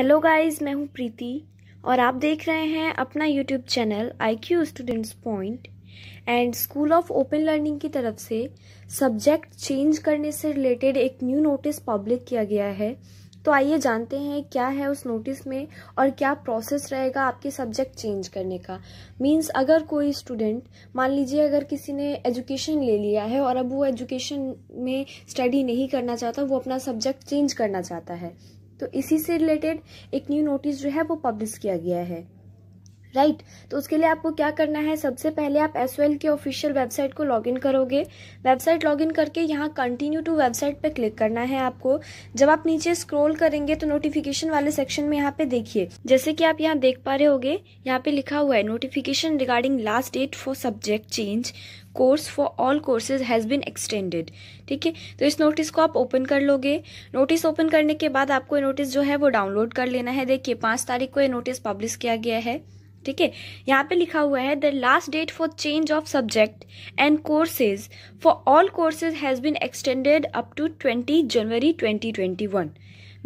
Hello guys मैं हूं प्रीति और आप देख रहे हैं अपना YouTube channel I Q students point and school of open learning की तरफ से सब्जेक्ट चेंज करने से रिलेटेड एक न्यू नोटिस पब्लिक किया गया है तो आइए जानते हैं क्या है उस नोटिस में और क्या प्रोसेस रहेगा आपके सब्जेक्ट चेंज करने का मींस अगर कोई स्टूडेंट मान लीजिए अगर किसी ने एजुकेशन ले लिया है और अब वो एजुकेशन में स्टडी नहीं करना चाहता वो अपना सब्जेक्ट चेंज करना चाहता है तो इसी से रिलेटेड एक न्यू नोटिस जो है वो पब्लिश किया गया है राइट right. तो उसके लिए आपको क्या करना है सबसे पहले आप एस के ऑफिशियल वेबसाइट को लॉगिन करोगे वेबसाइट लॉगिन करके यहाँ कंटिन्यू टू वेबसाइट पे क्लिक करना है आपको जब आप नीचे स्क्रॉल करेंगे तो नोटिफिकेशन वाले सेक्शन में यहाँ पे देखिए जैसे कि आप यहाँ देख पा रहे होगे यहाँ पे लिखा हुआ है notification regarding last date for subject change course for all courses has been extended ठीक है तो इस नोटिस को आप ओपन कर लोगे नोटिस ओपन करने के बाद आपको ये नोटिस जो है वो डाउनलोड कर लेना है देखिए पाँच तारीख को ये नोटिस पब्लिश किया गया है ठीक है यहाँ पे लिखा हुआ है the last date for change of subject and courses for all courses has been extended up to twenty January twenty twenty one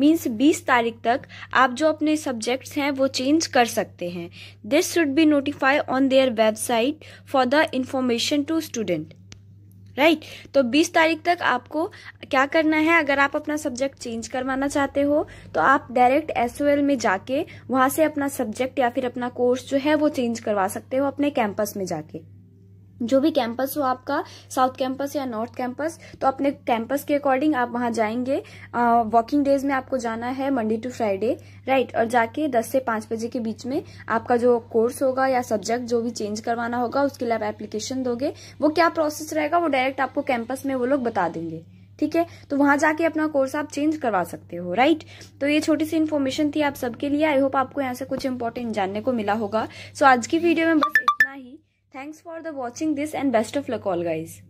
means 20 तारीख तक आप जो अपने सब्जेक्ट्स हैं वो चेंज कर सकते हैं this should be notify on their website for the information to student right right? तो 20 तारीख तक आपको क्या करना है अगर आप अपना सब्जेक्ट चेंज करवाना चाहते हो तो आप डायरेक्ट एस में जाके वहां से अपना सब्जेक्ट या फिर अपना कोर्स जो है वो चेंज करवा सकते हो अपने कैंपस में जाके जो भी कैंपस हो आपका साउथ कैंपस या नॉर्थ कैंपस तो अपने कैंपस के अकॉर्डिंग आप वहां जाएंगे वॉकिंग डेज में आपको जाना है मंडे टू फ्राइडे राइट और जाके 10 से 5 बजे के बीच में आपका जो कोर्स होगा या सब्जेक्ट जो भी चेंज करवाना होगा उसके लिए आप एप्लीकेशन दोगे वो क्या प्रोसेस रहेगा वो डायरेक्ट आपको कैंपस में वो लोग बता देंगे ठीक है तो वहां जाके अपना कोर्स आप चेंज करवा सकते हो राइट तो ये छोटी सी इन्फॉर्मेशन थी आप सबके लिए आई होप आपको यहाँ से कुछ इंपॉर्टेंट जानने को मिला होगा सो आज की वीडियो में बस Thanks for the watching this and best of luck all guys.